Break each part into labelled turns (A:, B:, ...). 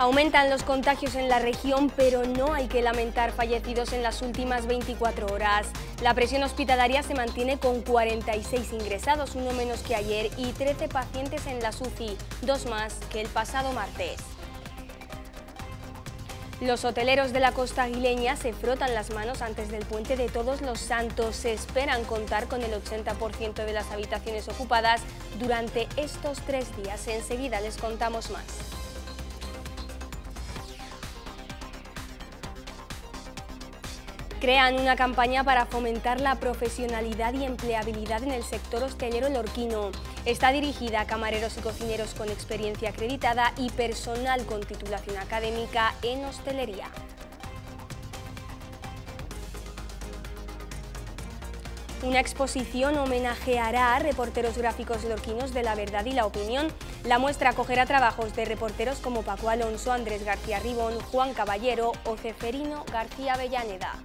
A: Aumentan los contagios en la región, pero no hay que lamentar fallecidos en las últimas 24 horas. La presión hospitalaria se mantiene con 46 ingresados, uno menos que ayer, y 13 pacientes en la Sufi, dos más que el pasado martes. Los hoteleros de la costa aguileña se frotan las manos antes del puente de Todos los Santos. Se esperan contar con el 80% de las habitaciones ocupadas durante estos tres días. Enseguida les contamos más. crean una campaña para fomentar la profesionalidad y empleabilidad en el sector hostelero lorquino. Está dirigida a camareros y cocineros con experiencia acreditada y personal con titulación académica en hostelería. Una exposición homenajeará a reporteros gráficos lorquinos de la verdad y la opinión. La muestra acogerá trabajos de reporteros como Paco Alonso, Andrés García Ribón, Juan Caballero o Ceferino García Avellaneda.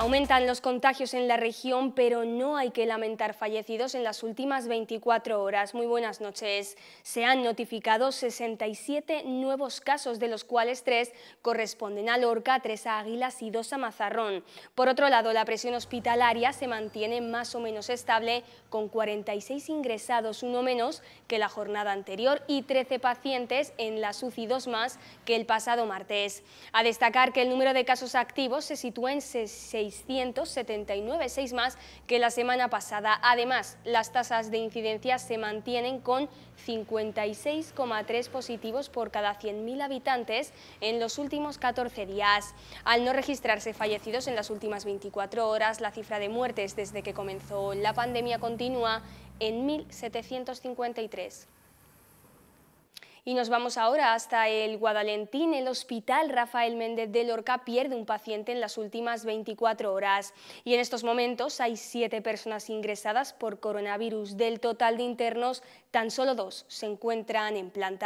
A: Aumentan los contagios en la región, pero no hay que lamentar fallecidos en las últimas 24 horas. Muy buenas noches. Se han notificado 67 nuevos casos, de los cuales tres corresponden a Lorca, tres a Águilas y dos a Mazarrón. Por otro lado, la presión hospitalaria se mantiene más o menos estable, con 46 ingresados, uno menos que la jornada anterior, y 13 pacientes en las UCI, dos más que el pasado martes. A destacar que el número de casos activos se sitúa en 6 6796. más que la semana pasada. Además, las tasas de incidencia se mantienen con 56,3 positivos por cada 100.000 habitantes en los últimos 14 días. Al no registrarse fallecidos en las últimas 24 horas, la cifra de muertes desde que comenzó la pandemia continúa en 1.753. Y nos vamos ahora hasta el Guadalentín. El hospital Rafael Méndez de Lorca pierde un paciente en las últimas 24 horas. Y en estos momentos hay siete personas ingresadas por coronavirus. Del total de internos, tan solo dos se encuentran en planta.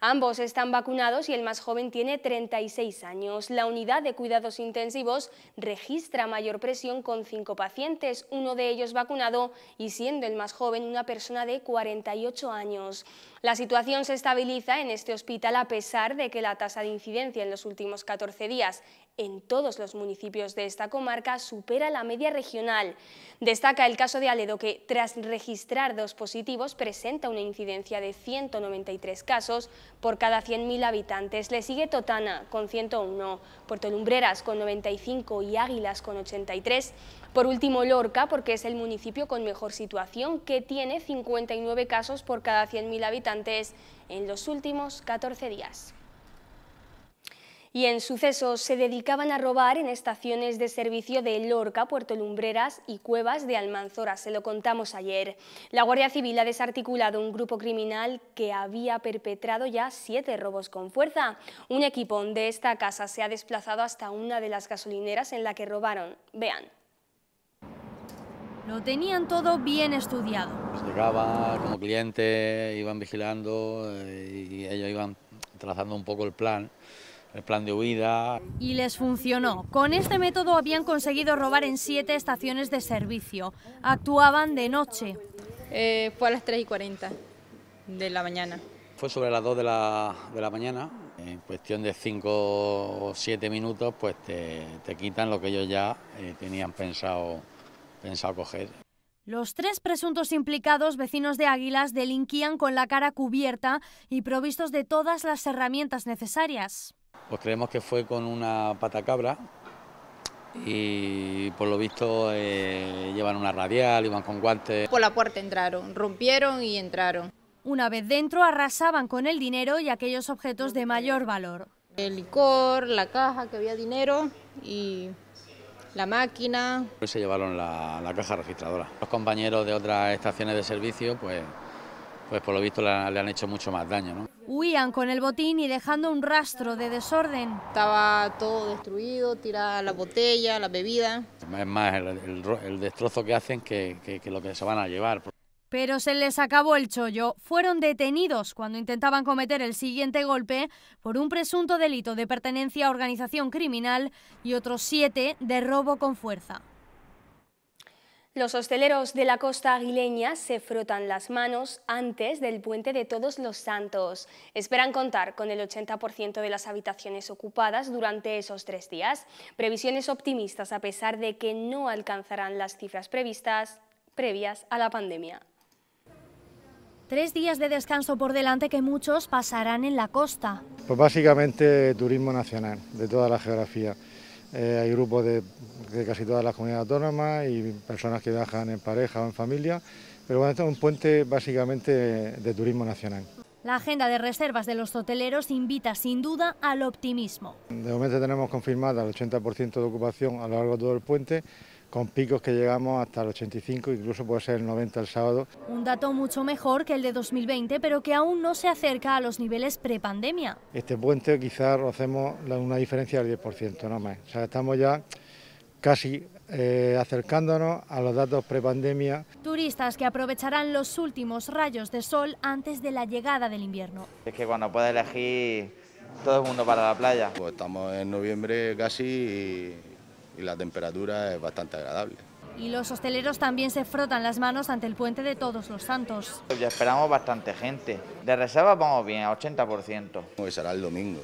A: Ambos están vacunados y el más joven tiene 36 años. La unidad de cuidados intensivos registra mayor presión con cinco pacientes, uno de ellos vacunado y siendo el más joven una persona de 48 años. La situación se estabiliza en este hospital a pesar de que la tasa de incidencia en los últimos 14 días en todos los municipios de esta comarca supera la media regional. Destaca el caso de Aledo que, tras registrar dos positivos, presenta una incidencia de 193 casos por cada 100.000 habitantes. Le sigue Totana con 101, Puerto Lumbreras con 95 y Águilas con 83. Por último, Lorca, porque es el municipio con mejor situación, que tiene 59 casos por cada 100.000 habitantes en los últimos 14 días. Y en suceso, se dedicaban a robar en estaciones de servicio de Lorca, Puerto Lumbreras y Cuevas de Almanzora, se lo contamos ayer. La Guardia Civil ha desarticulado un grupo criminal que había perpetrado ya siete robos con fuerza. Un equipo de esta casa se ha desplazado hasta una de las gasolineras en la que robaron. Vean. Lo tenían
B: todo bien estudiado.
C: Pues llegaba como cliente, iban vigilando eh, y ellos iban trazando un poco el plan el plan de huida.
B: Y les funcionó. Con este método habían conseguido robar en siete estaciones de servicio. Actuaban de noche. Eh, fue a las 3 y 40 de la mañana. Fue
C: sobre las 2 de la, mañana. En cuestión de 5 o 7 minutos, pues te, quitan lo que ellos ya eh, tenían pensado, pensado coger.
B: Los tres presuntos implicados, vecinos de Águilas, delinquían con la cara cubierta y provistos de todas las herramientas necesarias
C: pues creemos que fue con una patacabra y por lo visto eh, llevan una radial, iban
B: con guantes. Por la puerta entraron, rompieron y entraron. Una vez dentro arrasaban con el dinero y aquellos objetos de mayor valor. El licor, la caja que había dinero y la máquina.
C: Pues se llevaron la, la caja registradora. Los compañeros de otras estaciones de servicio pues pues por lo visto le han hecho mucho más daño. ¿no?
B: Huían con el botín y dejando un rastro de desorden. Estaba todo destruido, tirada la botella, la bebida.
C: Es más el, destrozo que hacen que lo que se van a llevar.
B: Pero se les acabó el chollo. Fueron detenidos cuando intentaban cometer el siguiente golpe por un presunto delito de pertenencia a organización criminal y otros siete de robo con fuerza. Los hosteleros
A: de la costa aguileña se frotan las manos antes del puente de Todos los Santos. Esperan contar con el 80% de las habitaciones ocupadas durante esos tres días. Previsiones optimistas a pesar de que no alcanzarán las cifras previstas
B: previas a la pandemia. Tres días de descanso por delante que muchos pasarán en la costa.
C: Pues básicamente turismo nacional de toda la geografía. Eh, hay grupos de, de, casi todas las comunidades autónomas y personas que viajan en pareja o en familia, pero bueno, esto es un puente básicamente de turismo nacional.
B: La agenda de reservas de los hoteleros invita sin duda al optimismo.
C: De momento tenemos confirmada el 80% de ocupación a lo largo de todo el puente con picos que llegamos hasta el 85, incluso puede ser el 90 el sábado.
B: Un dato mucho mejor que el de 2020, pero que aún no se acerca a los niveles prepandemia.
C: Este puente quizás hacemos una diferencia del 10%, no más. O sea, estamos ya casi eh, acercándonos a los datos prepandemia.
B: Turistas que aprovecharán los últimos rayos de sol antes de la llegada del invierno.
C: Es que cuando puede elegir todo el mundo para la playa. Pues estamos en noviembre casi y y la temperatura es bastante agradable.
B: Y los hosteleros también se frotan las manos ante el puente de Todos los Santos.
C: Ya esperamos bastante gente. De reserva vamos bien, a 80%. Hoy será el domingo,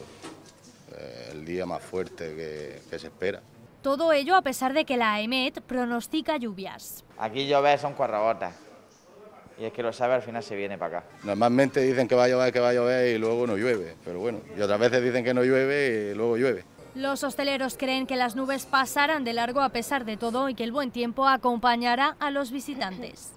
C: eh, el día más fuerte que, se espera.
B: Todo ello a pesar de que la AEMET pronostica lluvias.
C: Aquí llover son cuarrabotas. Y es que lo sabe, al final se viene para acá. Normalmente dicen que va a llover, que va a llover y luego no llueve. Pero bueno, y otras veces dicen que no llueve y luego llueve.
B: Los hosteleros creen que las nubes pasarán de largo a pesar de todo y que el buen tiempo acompañará a los visitantes.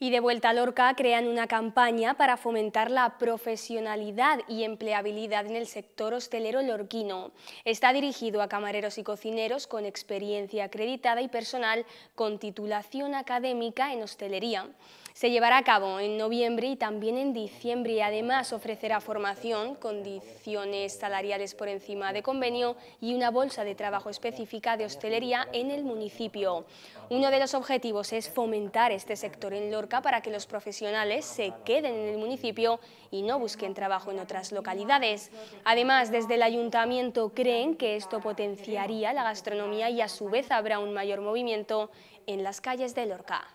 B: Y de vuelta a Lorca crean una campaña para fomentar
A: la profesionalidad y empleabilidad en el sector hostelero lorquino. Está dirigido a camareros y cocineros con experiencia acreditada y personal con titulación académica en hostelería. Se llevará a cabo en noviembre y también en diciembre y además ofrecerá formación, condiciones salariales por encima de convenio y una bolsa de trabajo específica de hostelería en el municipio. Uno de los objetivos es fomentar este sector en Lorca para que los profesionales se queden en el municipio y no busquen trabajo en otras localidades. Además, desde el ayuntamiento creen que esto potenciaría la gastronomía y a su vez habrá un mayor movimiento en las calles de Lorca.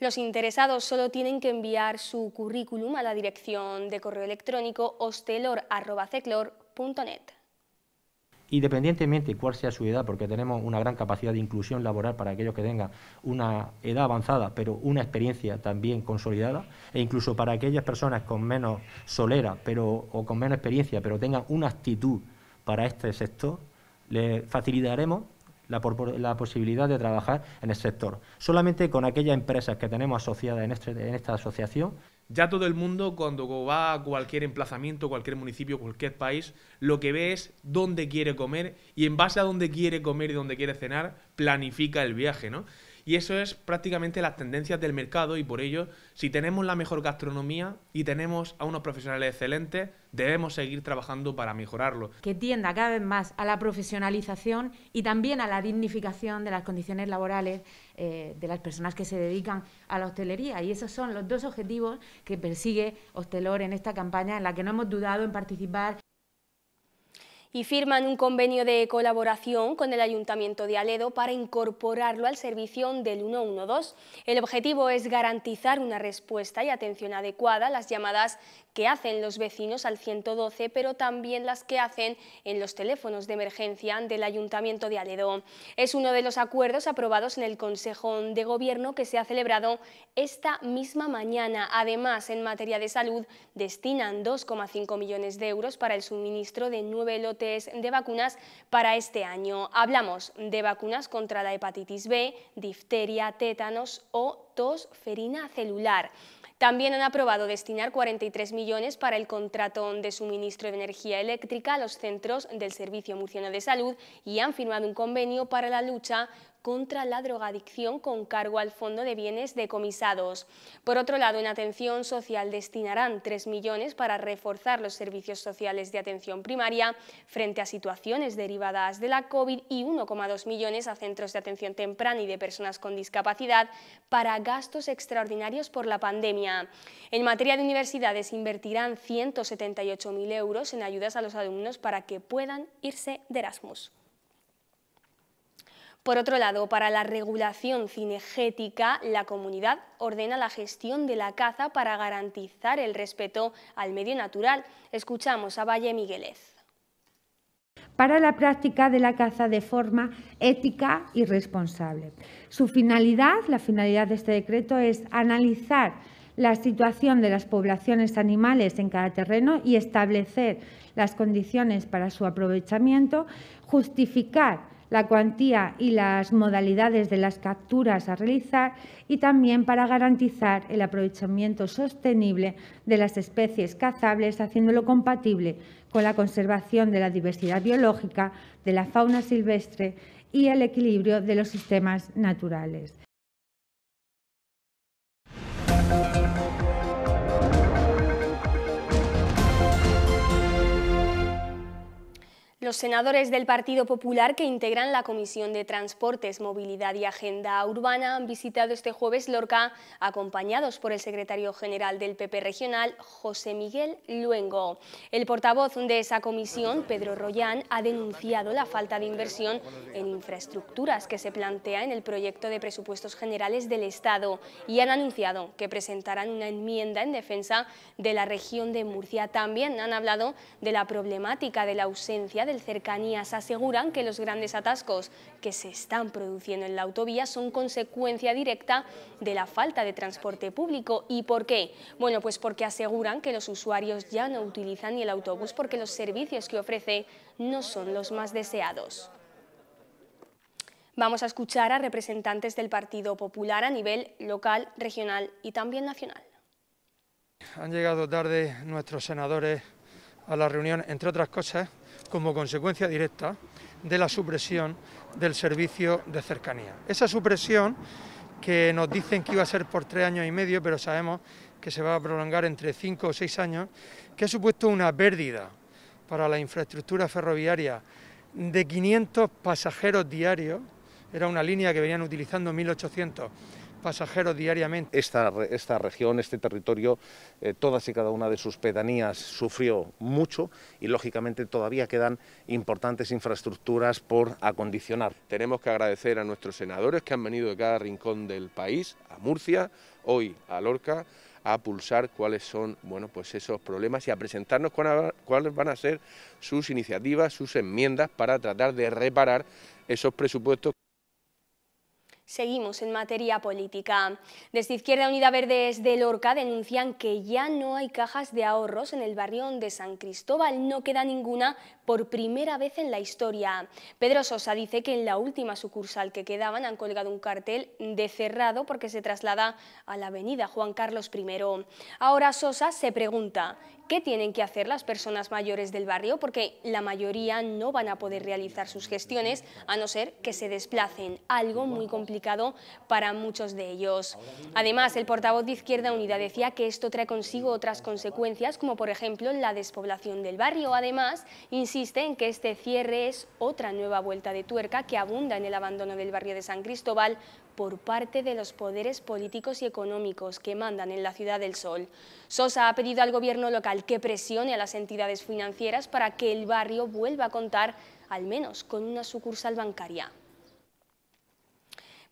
A: Los interesados solo tienen que enviar su currículum a la dirección de correo electrónico hostelor.ceclor.net.
C: Independientemente cuál sea su edad, porque tenemos una gran capacidad de inclusión laboral para aquellos que tengan una edad avanzada, pero una experiencia también consolidada, e incluso para aquellas personas con menos solera pero, o con menos experiencia, pero tengan una actitud para este sector, le facilitaremos la, posibilidad de trabajar en el sector. Solamente con aquellas empresas que tenemos asociadas en, este, en esta asociación ya todo el mundo cuando va a cualquier emplazamiento, cualquier municipio, cualquier país, lo que ve es dónde quiere comer y en base a dónde quiere comer y dónde quiere cenar, planifica el viaje, ¿no? Y eso es prácticamente las tendencias del mercado y por ello, si tenemos la mejor gastronomía y tenemos a unos profesionales excelentes, debemos seguir trabajando para mejorarlo.
B: Que tienda cada vez más a la profesionalización y también a la dignificación de las condiciones laborales eh, de las personas que se dedican a la hostelería. Y esos son los dos objetivos que persigue Hostelor en esta campaña en la que no hemos dudado en participar
A: y firman un convenio de colaboración con el Ayuntamiento de Aledo para incorporarlo al servicio del 112. El objetivo es garantizar una respuesta y atención adecuada a las llamadas que hacen los vecinos al 112, pero también las que hacen en los teléfonos de emergencia del Ayuntamiento de Aledo. Es uno de los acuerdos aprobados en el Consejo de Gobierno que se ha celebrado esta misma mañana. Además, en materia de salud, destinan 2,5 millones de euros para el suministro de nueve lotes de vacunas para este año. Hablamos de vacunas contra la hepatitis B, difteria, tétanos o tosferina celular. También han aprobado destinar 43 millones para el contrato de suministro de energía eléctrica a los centros del Servicio Murciano de Salud y han firmado un convenio para la lucha contra la drogadicción con cargo al Fondo de Bienes Decomisados. Por otro lado, en Atención Social destinarán 3 millones para reforzar los servicios sociales de atención primaria frente a situaciones derivadas de la COVID y 1,2 millones a centros de atención temprana y de personas con discapacidad para gastos extraordinarios por la pandemia. En materia de universidades invertirán 178.000 euros en ayudas a los alumnos para que puedan irse de Erasmus. Por otro lado, para la regulación cinegética, la comunidad ordena la gestión de la caza para garantizar el respeto al medio natural. Escuchamos a Valle Miguelez.
B: Para la práctica de la caza de forma ética y responsable. Su finalidad, la finalidad de este decreto, es analizar la situación de las poblaciones animales en cada terreno y establecer las condiciones para su aprovechamiento, justificar la cuantía y las modalidades de las capturas a realizar y también para garantizar el aprovechamiento sostenible de las especies cazables, haciéndolo compatible con la conservación de la diversidad biológica, de la fauna silvestre y el equilibrio de los sistemas naturales.
A: Los senadores del Partido Popular que integran la Comisión de Transportes, Movilidad y Agenda Urbana han visitado este jueves Lorca, acompañados por el secretario general del PP regional, José Miguel Luengo. El portavoz de esa comisión, Pedro Royán, ha denunciado la falta de inversión en infraestructuras que se plantea en el proyecto de presupuestos generales del Estado y han anunciado que presentarán una enmienda en defensa de la región de Murcia. También han hablado de la problemática de la ausencia de del Cercanías aseguran que los grandes atascos que se están produciendo en la autovía son consecuencia directa de la falta de transporte público. ¿Y por qué? Bueno, pues porque aseguran que los usuarios ya no utilizan ni el autobús porque los servicios que ofrece no son los más deseados. Vamos a escuchar a representantes del Partido Popular a nivel local, regional y también nacional.
C: Han llegado tarde nuestros senadores a la reunión, entre otras cosas, como consecuencia directa de la supresión del servicio de cercanía. Esa supresión que nos dicen que iba a ser por tres años y medio, pero sabemos que se va a prolongar entre cinco o seis años, que ha supuesto una pérdida para la infraestructura ferroviaria de 500 pasajeros diarios, era una línea que venían utilizando 1800 pasajeros diariamente. Esta, esta región, este territorio, eh, todas y cada una de sus pedanías sufrió mucho y lógicamente todavía quedan importantes infraestructuras por acondicionar. Tenemos que agradecer a nuestros senadores que han venido de cada rincón del país, a Murcia, hoy a Lorca, a pulsar cuáles son bueno, pues esos problemas y a presentarnos cuáles van a ser sus iniciativas, sus enmiendas para tratar de reparar esos presupuestos.
A: Seguimos en materia política. Desde Izquierda Unida Verdes de Lorca denuncian que ya no hay cajas de ahorros en el barrio de San Cristóbal. No queda ninguna por primera vez en la historia. Pedro Sosa dice que en la última sucursal que quedaban han colgado un cartel de cerrado porque se traslada a la avenida Juan Carlos I. Ahora Sosa se pregunta, ¿qué tienen que hacer las personas mayores del barrio? Porque la mayoría no van a poder realizar sus gestiones a no ser que se desplacen, algo muy complicado para muchos de ellos. Además, el portavoz de Izquierda Unida decía que esto trae consigo otras consecuencias, como por ejemplo la despoblación del barrio. Además, insiste insiste en que este cierre es otra nueva vuelta de tuerca que abunda en el abandono del barrio de San Cristóbal por parte de los poderes políticos y económicos que mandan en la Ciudad del Sol. Sosa ha pedido al gobierno local que presione a las entidades financieras para que el barrio vuelva a contar al menos con una sucursal bancaria.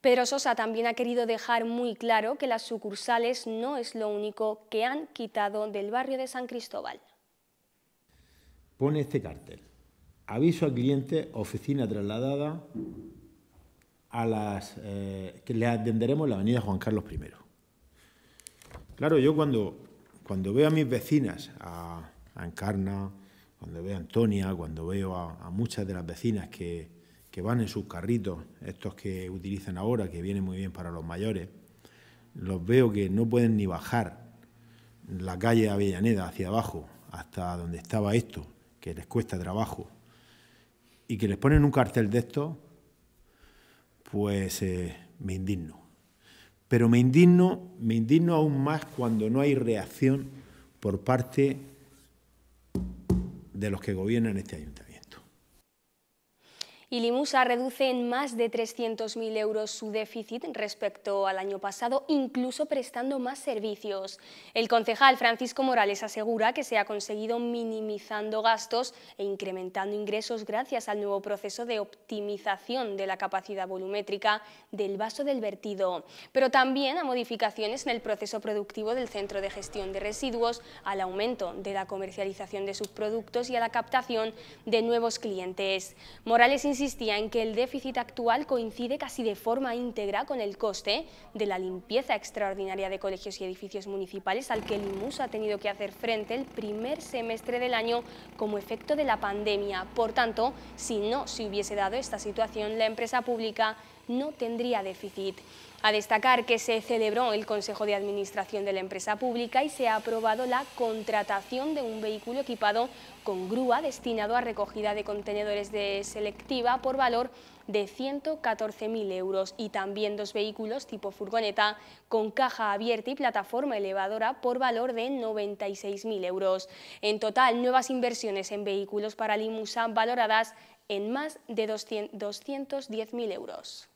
A: Pero Sosa también ha querido dejar muy claro que las sucursales no es lo único que han quitado del barrio de San Cristóbal
C: pone este cartel. Aviso al cliente, oficina trasladada a las eh, que le atenderemos la avenida Juan Carlos I. Claro, yo cuando, cuando veo a mis vecinas, a, Encarna, cuando veo a Antonia, cuando veo a, muchas de las vecinas que, que van en sus carritos, estos que utilizan ahora, que vienen muy bien para los mayores, los veo que no pueden ni bajar la calle Avellaneda hacia abajo, hasta donde estaba esto, que les cuesta trabajo, y que les ponen un cartel de esto, pues eh, me indigno. Pero me indigno, me indigno aún más cuando no hay reacción por parte de los que gobiernan este ayuntamiento
A: y Limusa reduce en más de 300.000 euros su déficit respecto al año pasado, incluso prestando más servicios. El concejal Francisco Morales asegura que se ha conseguido minimizando gastos e incrementando ingresos gracias al nuevo proceso de optimización de la capacidad volumétrica del vaso del vertido, pero también a modificaciones en el proceso productivo del centro de gestión de residuos, al aumento de la comercialización de sus productos y a la captación de nuevos clientes. Morales insistía en que el déficit actual coincide casi de forma íntegra con el coste de la limpieza extraordinaria de colegios y edificios municipales al que el IMUS ha tenido que hacer frente el primer semestre del año como efecto de la pandemia. Por tanto, si no se hubiese dado esta situación, la empresa pública no tendría déficit. A destacar que se celebró el Consejo de Administración de la empresa pública y se ha aprobado la contratación de un vehículo equipado con grúa destinado a recogida de contenedores de selectiva por valor de 114.000 euros y también dos vehículos tipo furgoneta con caja abierta y plataforma elevadora por valor de 96.000 euros. En total, nuevas inversiones en vehículos para Limusa valoradas en más de 210.000 euros.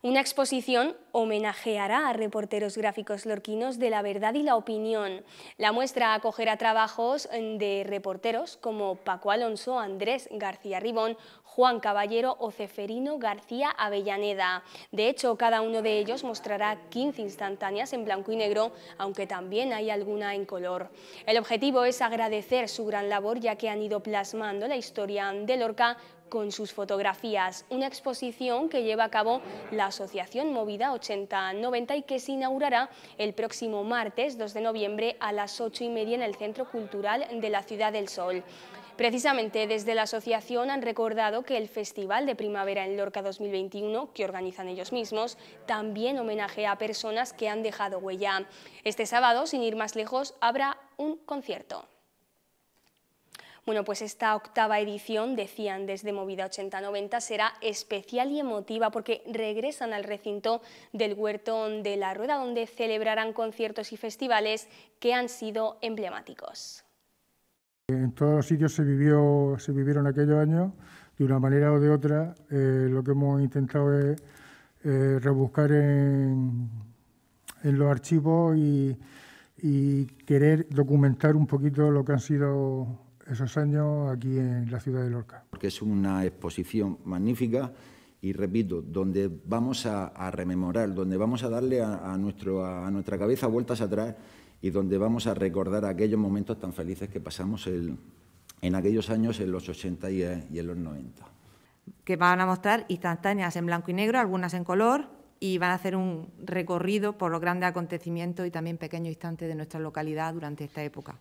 A: Una exposición homenajeará a reporteros gráficos lorquinos de la verdad y la opinión. La muestra acogerá trabajos mm, de reporteros como Paco Alonso, Andrés García Ribón Juan Caballero o García Avellaneda. De hecho, cada uno de ellos mostrará 15 instantáneas en blanco y negro, aunque también hay alguna en color. El objetivo es agradecer su gran labor, ya que han ido plasmando la historia de Lorca con sus fotografías, una exposición que lleva a cabo la Asociación Movida 8090 y que se inaugurará el próximo martes 2 de noviembre a las 8 y media en el Centro Cultural de la Ciudad del Sol. Precisamente desde la asociación han recordado que el Festival de Primavera en Lorca 2021, que organizan ellos mismos, también homenajea a personas que han dejado huella. Este sábado, sin ir más lejos, habrá un concierto. Bueno, pues esta octava edición, decían desde Movida 8090, será especial y emotiva porque regresan al recinto del Huerto de la Rueda, donde celebrarán conciertos y festivales que han sido emblemáticos.
C: En todos los sitios se, vivió, se vivieron aquellos años, de una manera o de otra, eh, lo que hemos intentado es eh, rebuscar en, los archivos y, querer documentar un poquito lo que han sido esos años aquí en la ciudad de Lorca. Porque es una exposición magnífica y repito, donde vamos a, rememorar, donde vamos a darle nuestro, a nuestra cabeza vueltas atrás y donde vamos a recordar aquellos momentos tan felices que pasamos en aquellos años, en los 80 eh, y, en los 90.
B: Que van a mostrar instantáneas en blanco y negro, algunas en color, y van a hacer un recorrido por los grandes acontecimientos y también pequeños instantes de nuestra localidad durante esta época.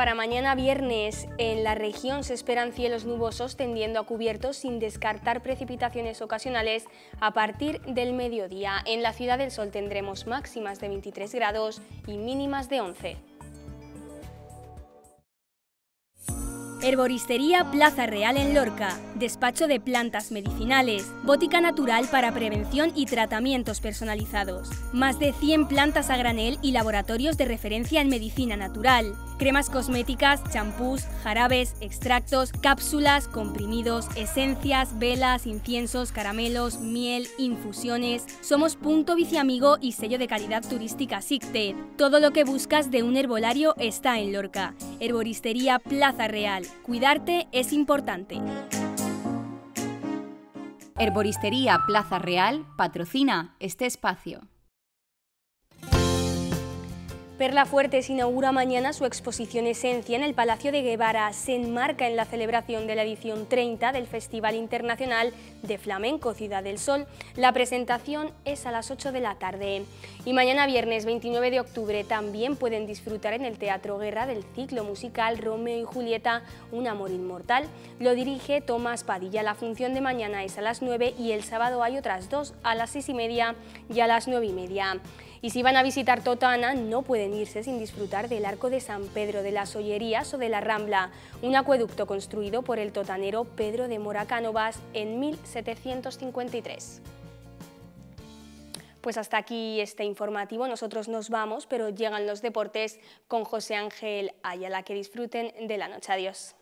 A: Para mañana viernes en la región se esperan cielos nubosos tendiendo a cubiertos sin descartar precipitaciones ocasionales a partir del mediodía. En la Ciudad del Sol tendremos máximas de 23 grados y mínimas de 11. Herboristería Plaza Real en Lorca, despacho de plantas medicinales, bótica natural para prevención y tratamientos personalizados, más de 100 plantas a granel y laboratorios de referencia en medicina natural, cremas cosméticas, champús, jarabes, extractos, cápsulas, comprimidos, esencias, velas, inciensos, caramelos, miel, infusiones. Somos punto viciamigo y sello de calidad turística SICTED. Todo lo que buscas de un herbolario está en Lorca Herboristería Plaza Real. Cuidarte es importante. Herboristería Plaza Real patrocina este espacio. Perla Fuertes inaugura mañana su exposición Esencia en el Palacio de Guevara. Se enmarca en la celebración de la edición 30 del Festival Internacional de Flamenco Ciudad del Sol. La presentación es a las 8 de la tarde. Y mañana viernes 29 de octubre también pueden disfrutar en el Teatro Guerra del ciclo musical Romeo y Julieta, un amor inmortal. Lo dirige Tomás Padilla. La función de mañana es a las 9 y el sábado hay otras dos a las 6 y media y a las 9 y media. Y si van a visitar Totana, no pueden irse sin disfrutar del Arco de San Pedro, de las Ollerías o de la Rambla, un acueducto construido por el totanero Pedro de Mora en 1753. Pues hasta aquí este informativo. Nosotros nos vamos, pero llegan los deportes con José Ángel Ayala. Que disfruten de la noche. Adiós.